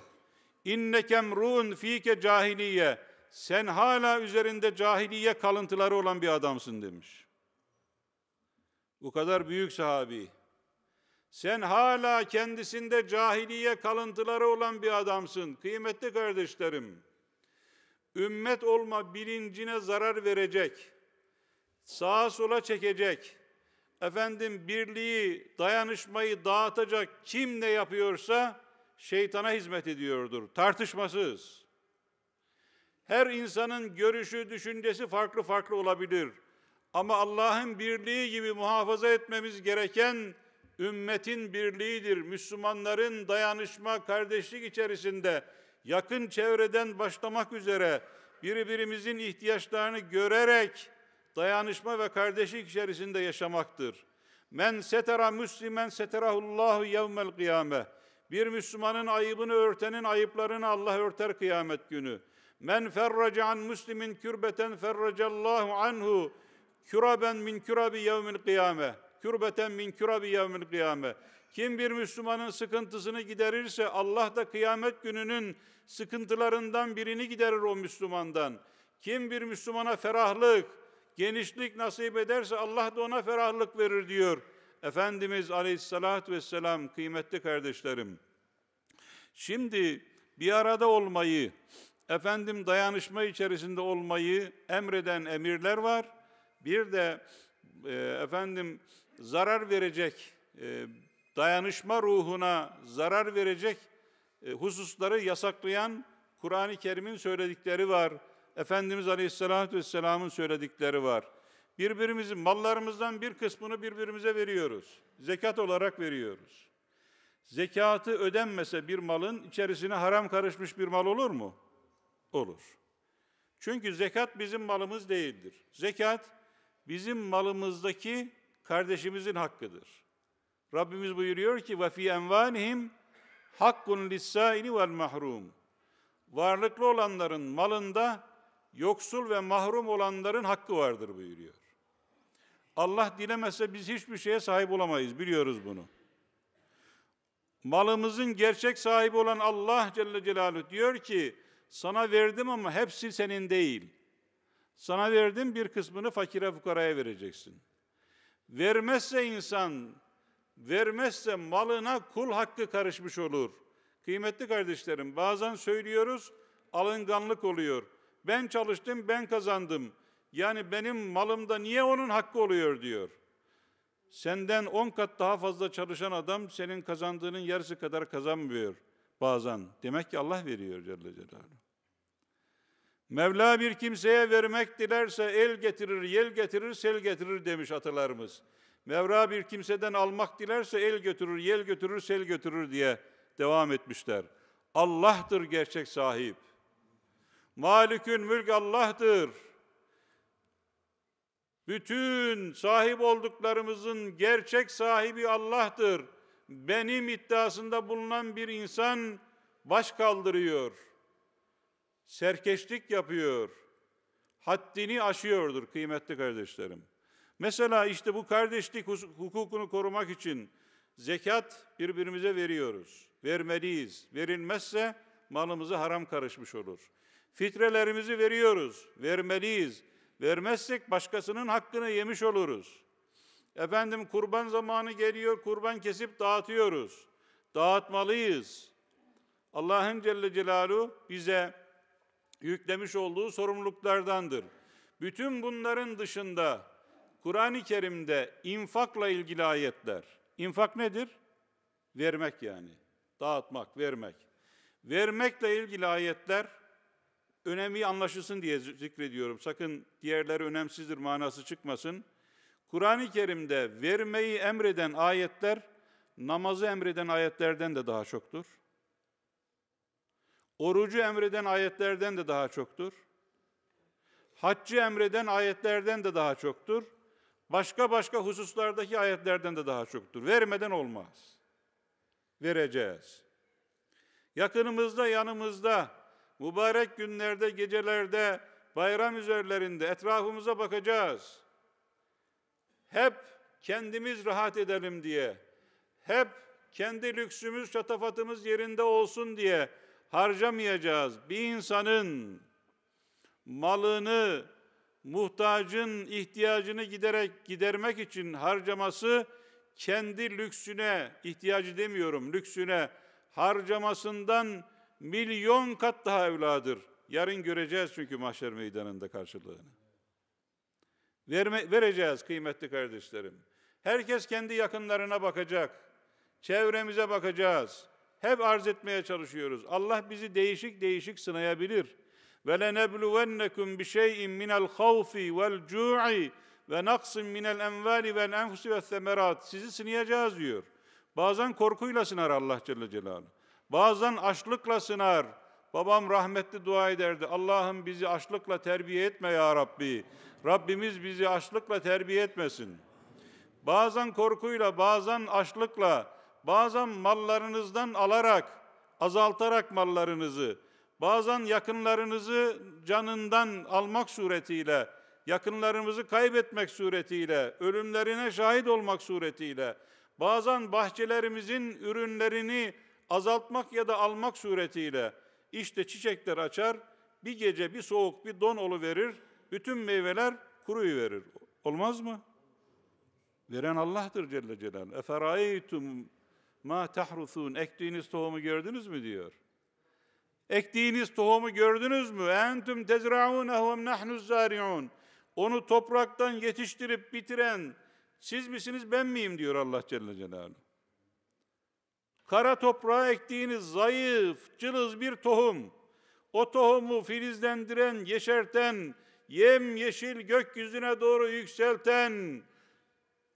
İnnekem ruun fike cahiliye. Sen hala üzerinde cahiliye kalıntıları olan bir adamsın demiş.'' Bu kadar büyük sahabi. Sen hala kendisinde cahiliye kalıntıları olan bir adamsın. Kıymetli kardeşlerim. Ümmet olma bilincine zarar verecek. Sağa sola çekecek. Efendim birliği, dayanışmayı dağıtacak kim ne yapıyorsa şeytana hizmet ediyordur. Tartışmasız. Her insanın görüşü, düşüncesi farklı farklı olabilir. Ama Allah'ın birliği gibi muhafaza etmemiz gereken ümmetin birliğidir. Müslümanların dayanışma, kardeşlik içerisinde yakın çevreden başlamak üzere birbirimizin ihtiyaçlarını görerek dayanışma ve kardeşlik içerisinde yaşamaktır. Men setera müslimen seterahullahu yevmel kıyame. Bir Müslümanın ayıbını örtenin ayıplarını Allah örter kıyamet günü. Men ferraca an müslimin kürbeten ferracallahu anhu. Küraben min kürabi yevmil kıyame. Kürbeten min kürabi yevmil kıyame. Kim bir Müslümanın sıkıntısını giderirse Allah da kıyamet gününün sıkıntılarından birini giderir o Müslümandan. Kim bir Müslümana ferahlık, genişlik nasip ederse Allah da ona ferahlık verir diyor. Efendimiz Aleyhisselatü Vesselam kıymetli kardeşlerim. Şimdi bir arada olmayı, efendim dayanışma içerisinde olmayı emreden emirler var bir de e, efendim zarar verecek, e, dayanışma ruhuna zarar verecek e, hususları yasaklayan Kur'an-ı Kerim'in söyledikleri var. Efendimiz Aleyhisselatü Vesselam'ın söyledikleri var. Birbirimizin mallarımızdan bir kısmını birbirimize veriyoruz. Zekat olarak veriyoruz. Zekatı ödenmese bir malın içerisine haram karışmış bir mal olur mu? Olur. Çünkü zekat bizim malımız değildir. Zekat bizim malımızdaki kardeşimizin hakkıdır. Rabbimiz buyuruyor ki ve fi envanihim hakkun lissaili vel mahrum. Varlıklı olanların malında yoksul ve mahrum olanların hakkı vardır buyuruyor. Allah dilemese biz hiçbir şeye sahip olamayız biliyoruz bunu. Malımızın gerçek sahibi olan Allah Celle Celaluhu diyor ki sana verdim ama hepsi senin değil. Sana verdim bir kısmını fakire fukaraya vereceksin. Vermezse insan, vermezse malına kul hakkı karışmış olur. Kıymetli kardeşlerim bazen söylüyoruz alınganlık oluyor. Ben çalıştım ben kazandım. Yani benim malımda niye onun hakkı oluyor diyor. Senden on kat daha fazla çalışan adam senin kazandığının yarısı kadar kazanmıyor bazen. Demek ki Allah veriyor Celle Celaluhu. Mevla bir kimseye vermek dilerse el getirir, yel getirir, sel getirir demiş atalarımız. Mevla bir kimseden almak dilerse el götürür, yel götürür, sel götürür diye devam etmişler. Allah'tır gerçek sahip. Malikün mülk Allah'tır. Bütün sahip olduklarımızın gerçek sahibi Allah'tır. Benim iddiasında bulunan bir insan baş kaldırıyor.'' serkeşlik yapıyor, haddini aşıyordur kıymetli kardeşlerim. Mesela işte bu kardeşlik hukukunu korumak için zekat birbirimize veriyoruz. Vermeliyiz. Verilmezse malımızı haram karışmış olur. Fitrelerimizi veriyoruz. Vermeliyiz. Vermezsek başkasının hakkını yemiş oluruz. Efendim kurban zamanı geliyor, kurban kesip dağıtıyoruz. Dağıtmalıyız. Allah'ın Celle Celaluhu bize yüklemiş olduğu sorumluluklardandır. Bütün bunların dışında Kur'an-ı Kerim'de infakla ilgili ayetler. İnfak nedir? Vermek yani. Dağıtmak, vermek. Vermekle ilgili ayetler önemi anlaşılsın diye zikrediyorum. Sakın diğerleri önemsizdir manası çıkmasın. Kur'an-ı Kerim'de vermeyi emreden ayetler namazı emreden ayetlerden de daha çoktur. Orucu emreden ayetlerden de daha çoktur. Haccı emreden ayetlerden de daha çoktur. Başka başka hususlardaki ayetlerden de daha çoktur. Vermeden olmaz. Vereceğiz. Yakınımızda, yanımızda, mübarek günlerde, gecelerde, bayram üzerlerinde etrafımıza bakacağız. Hep kendimiz rahat edelim diye, hep kendi lüksümüz, şatafatımız yerinde olsun diye harcamayacağız. Bir insanın malını muhtacın ihtiyacını giderek gidermek için harcaması kendi lüksüne, ihtiyacı demiyorum, lüksüne harcamasından milyon kat daha evladır. Yarın göreceğiz çünkü mahşer meydanında karşılığını. Verme, vereceğiz kıymetli kardeşlerim. Herkes kendi yakınlarına bakacak. Çevremize bakacağız hep arz etmeye çalışıyoruz. Allah bizi değişik değişik sınayabilir. Ve lenebluvennekum bi şey'in min minel havfi vel cu'i ve naqsin minel envali vel enfusi ve semerat. Sizi sınayacağız diyor. Bazen korkuyla sınar Allah Celle Celaluhu. Bazen açlıkla sınar. Babam rahmetli dua ederdi. Allah'ım bizi açlıkla terbiye etme ya Rabbi. Rabbimiz bizi açlıkla terbiye etmesin. Bazen korkuyla, bazen açlıkla, bazen mallarınızdan alarak, azaltarak mallarınızı, bazen yakınlarınızı canından almak suretiyle, yakınlarımızı kaybetmek suretiyle, ölümlerine şahit olmak suretiyle, bazen bahçelerimizin ürünlerini azaltmak ya da almak suretiyle, işte çiçekler açar, bir gece bir soğuk bir don verir, bütün meyveler kuruyu verir. Olmaz mı? Veren Allah'tır Celle Celal. Eferaytum Ma tahrusun, ektiğiniz tohumu gördünüz mü diyor. Ektiğiniz tohumu gördünüz mü? Entüm tezra'unehu ahum nahnu zari'un. Onu topraktan yetiştirip bitiren siz misiniz ben miyim diyor Allah Celle Celaluhu. Kara toprağa ektiğiniz zayıf, cılız bir tohum. O tohumu filizlendiren, yeşerten, yem yeşil gökyüzüne doğru yükselten,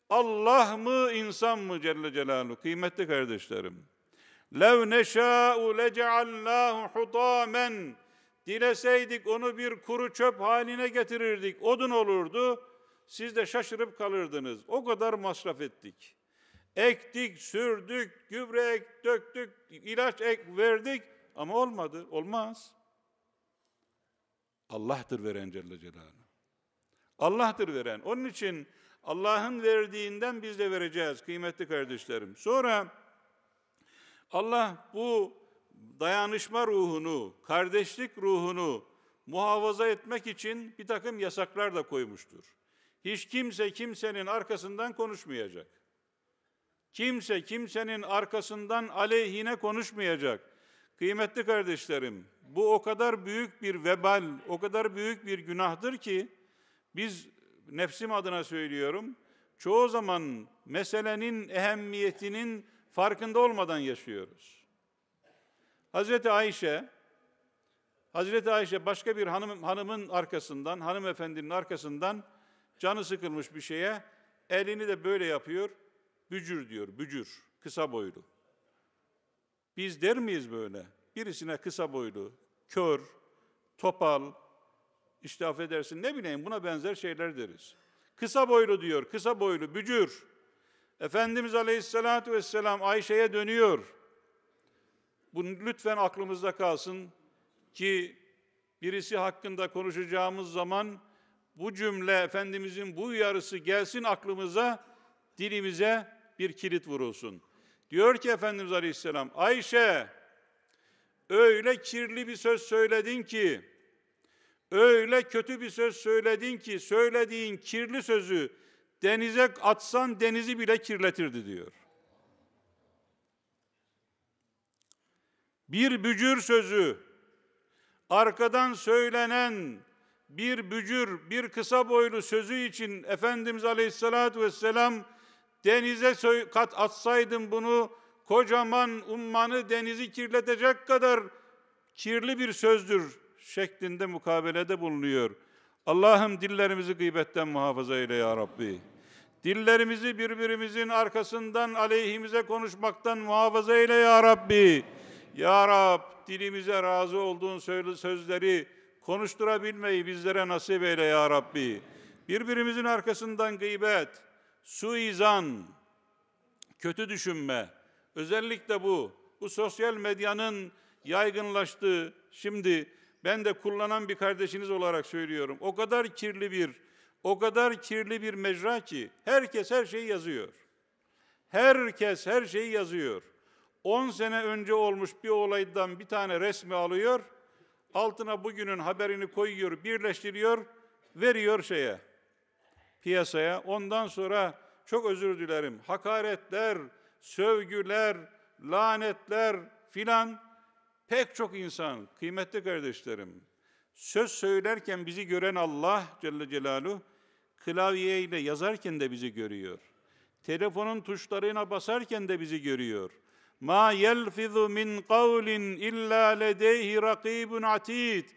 Allah mı insan mı Celle Celaluhu? Kıymetli kardeşlerim. Lev neşâ'u leceallâhu hutâmen. Dileseydik onu bir kuru çöp haline getirirdik. Odun olurdu. Siz de şaşırıp kalırdınız. O kadar masraf ettik. Ektik, sürdük, gübre ek, döktük, ilaç ek verdik ama olmadı. Olmaz. Allah'tır veren Celle Celaluhu. Allah'tır veren. Onun için Allah'ın verdiğinden biz de vereceğiz kıymetli kardeşlerim. Sonra Allah bu dayanışma ruhunu, kardeşlik ruhunu muhafaza etmek için bir takım yasaklar da koymuştur. Hiç kimse kimsenin arkasından konuşmayacak. Kimse kimsenin arkasından aleyhine konuşmayacak. Kıymetli kardeşlerim, bu o kadar büyük bir vebal, o kadar büyük bir günahtır ki biz nefsim adına söylüyorum. Çoğu zaman meselenin ehemmiyetinin farkında olmadan yaşıyoruz. Hazreti Ayşe Hazreti Ayşe başka bir hanım, hanımın arkasından, hanımefendinin arkasından canı sıkılmış bir şeye elini de böyle yapıyor. Bücür diyor, bücür, kısa boylu. Biz der miyiz böyle? Birisine kısa boylu, kör, topal, işte affedersin ne bileyim buna benzer şeyler deriz. Kısa boylu diyor, kısa boylu, bücür. Efendimiz Aleyhisselatü Vesselam Ayşe'ye dönüyor. Bu lütfen aklımızda kalsın ki birisi hakkında konuşacağımız zaman bu cümle Efendimizin bu uyarısı gelsin aklımıza, dilimize bir kilit vurulsun. Diyor ki Efendimiz Aleyhisselam, Ayşe öyle kirli bir söz söyledin ki, Öyle kötü bir söz söyledin ki söylediğin kirli sözü denize atsan denizi bile kirletirdi diyor. Bir bücür sözü arkadan söylenen bir bücür, bir kısa boylu sözü için Efendimiz Aleyhisselatü Vesselam denize kat atsaydım bunu kocaman ummanı denizi kirletecek kadar kirli bir sözdür şeklinde mukabelede bulunuyor. Allah'ım dillerimizi gıybetten muhafaza eyle ya Rabbi. Dillerimizi birbirimizin arkasından aleyhimize konuşmaktan muhafaza eyle ya Rabbi. Ya Rab dilimize razı olduğun sözleri konuşturabilmeyi bizlere nasip eyle ya Rabbi. Birbirimizin arkasından gıybet, suizan, kötü düşünme, özellikle bu, bu sosyal medyanın yaygınlaştığı, şimdi ben de kullanan bir kardeşiniz olarak söylüyorum. O kadar kirli bir, o kadar kirli bir mecra ki herkes her şeyi yazıyor. Herkes her şeyi yazıyor. 10 sene önce olmuş bir olaydan bir tane resmi alıyor, altına bugünün haberini koyuyor, birleştiriyor, veriyor şeye, piyasaya. Ondan sonra çok özür dilerim, hakaretler, sövgüler, lanetler filan pek çok insan, kıymetli kardeşlerim, söz söylerken bizi gören Allah Celle Celaluhu, klavye ile yazarken de bizi görüyor. Telefonun tuşlarına basarken de bizi görüyor. Ma yelfizu min kavlin illa ledeyhi rakibun atid.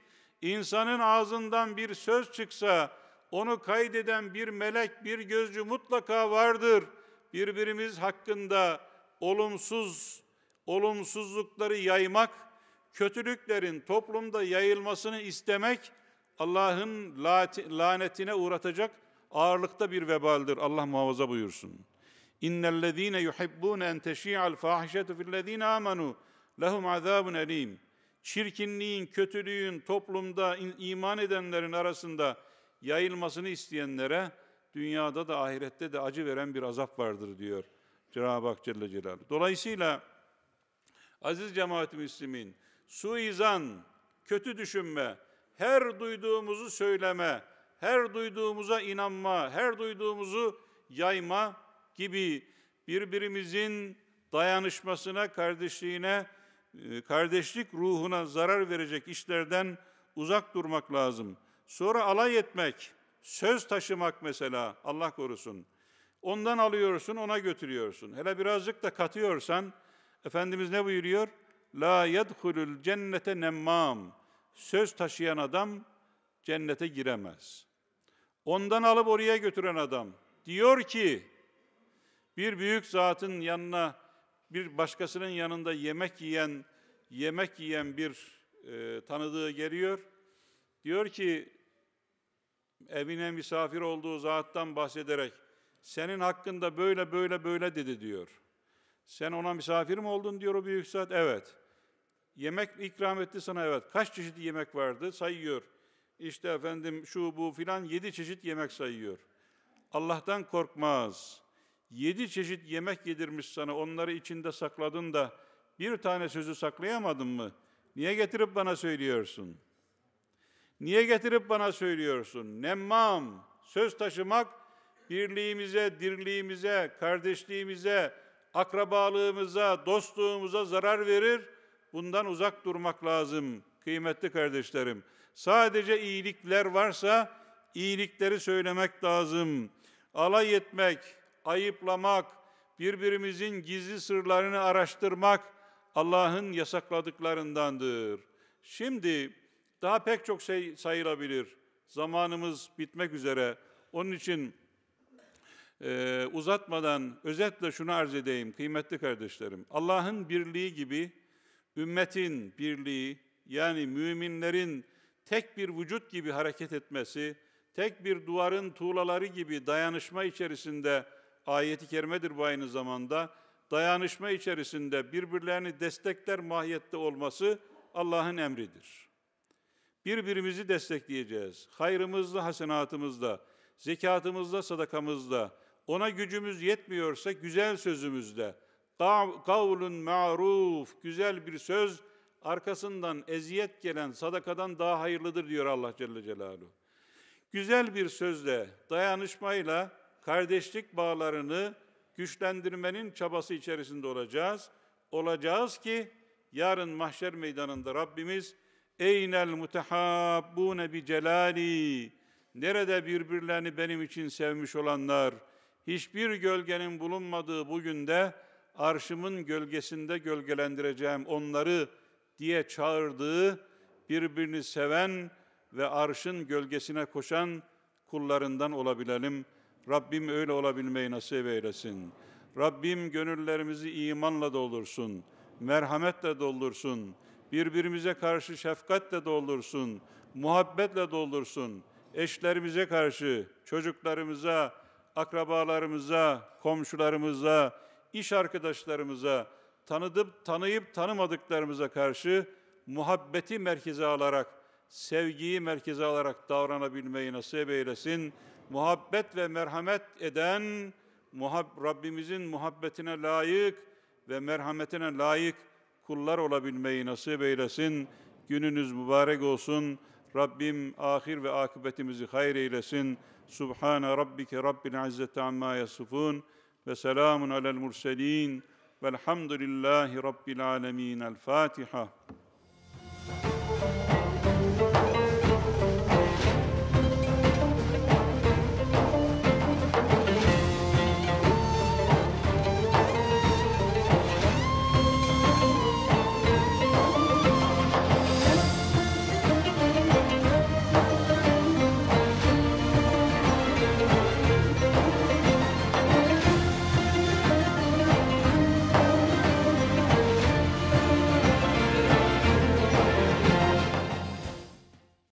İnsanın ağzından bir söz çıksa, onu kaydeden bir melek, bir gözcü mutlaka vardır. Birbirimiz hakkında olumsuz, olumsuzlukları yaymak, kötülüklerin toplumda yayılmasını istemek Allah'ın lanetine uğratacak ağırlıkta bir vebaldir. Allah muhafaza buyursun. İnnellezîne yuhibbûn en teşî'al fâhişetu fillezîne âmenû lehum azâbun elîm. Çirkinliğin, kötülüğün toplumda iman edenlerin arasında yayılmasını isteyenlere dünyada da ahirette de acı veren bir azap vardır diyor Cenab-ı Hak Celle Celaluhu. Dolayısıyla aziz cemaat-i müslimin, suizan, kötü düşünme, her duyduğumuzu söyleme, her duyduğumuza inanma, her duyduğumuzu yayma gibi birbirimizin dayanışmasına, kardeşliğine, e, kardeşlik ruhuna zarar verecek işlerden uzak durmak lazım. Sonra alay etmek, söz taşımak mesela Allah korusun. Ondan alıyorsun, ona götürüyorsun. Hele birazcık da katıyorsan Efendimiz ne buyuruyor? la yedhulul cennete nemmam. Söz taşıyan adam cennete giremez. Ondan alıp oraya götüren adam diyor ki bir büyük zatın yanına bir başkasının yanında yemek yiyen yemek yiyen bir e, tanıdığı geliyor. Diyor ki evine misafir olduğu zattan bahsederek senin hakkında böyle böyle böyle dedi diyor. Sen ona misafir mi oldun diyor o büyük zat. Evet. Yemek ikram etti sana evet. Kaç çeşit yemek vardı sayıyor. İşte efendim şu bu filan yedi çeşit yemek sayıyor. Allah'tan korkmaz. Yedi çeşit yemek yedirmiş sana onları içinde sakladın da bir tane sözü saklayamadın mı? Niye getirip bana söylüyorsun? Niye getirip bana söylüyorsun? Nemmam, söz taşımak birliğimize, dirliğimize, kardeşliğimize, akrabalığımıza, dostluğumuza zarar verir.'' Bundan uzak durmak lazım kıymetli kardeşlerim. Sadece iyilikler varsa iyilikleri söylemek lazım. Alay etmek, ayıplamak, birbirimizin gizli sırlarını araştırmak Allah'ın yasakladıklarındandır. Şimdi daha pek çok şey sayılabilir. Zamanımız bitmek üzere. Onun için e, uzatmadan özetle şunu arz edeyim kıymetli kardeşlerim. Allah'ın birliği gibi ümmetin birliği yani müminlerin tek bir vücut gibi hareket etmesi, tek bir duvarın tuğlaları gibi dayanışma içerisinde ayeti kerimedir bu aynı zamanda. Dayanışma içerisinde birbirlerini destekler mahiyette olması Allah'ın emridir. Birbirimizi destekleyeceğiz. Hayrımızla, hasenatımızla, zekatımızla, sadakamızla, ona gücümüz yetmiyorsa güzel sözümüzle, kavlun ma'ruf, güzel bir söz, arkasından eziyet gelen sadakadan daha hayırlıdır diyor Allah Celle Celaluhu. Güzel bir sözle, dayanışmayla kardeşlik bağlarını güçlendirmenin çabası içerisinde olacağız. Olacağız ki yarın mahşer meydanında Rabbimiz Eynel mutehabbune bi celali Nerede birbirlerini benim için sevmiş olanlar, hiçbir gölgenin bulunmadığı bu günde arşımın gölgesinde gölgelendireceğim onları diye çağırdığı birbirini seven ve arşın gölgesine koşan kullarından olabilelim. Rabbim öyle olabilmeyi nasip eylesin. Rabbim gönüllerimizi imanla doldursun, merhametle doldursun, birbirimize karşı şefkatle doldursun, muhabbetle doldursun. Eşlerimize karşı, çocuklarımıza, akrabalarımıza, komşularımıza, iş arkadaşlarımıza, tanıdıp tanıyıp tanımadıklarımıza karşı muhabbeti merkeze alarak, sevgiyi merkeze alarak davranabilmeyi nasip eylesin. Muhabbet ve merhamet eden Rabbimizin muhabbetine layık ve merhametine layık kullar olabilmeyi nasip eylesin. Gününüz mübarek olsun. Rabbim ahir ve akıbetimizi hayır eylesin. Subhane rabbike rabbil izzeti amma yasifun. وسلام على المرسلين والحمد لله رب العالمين الفاتحه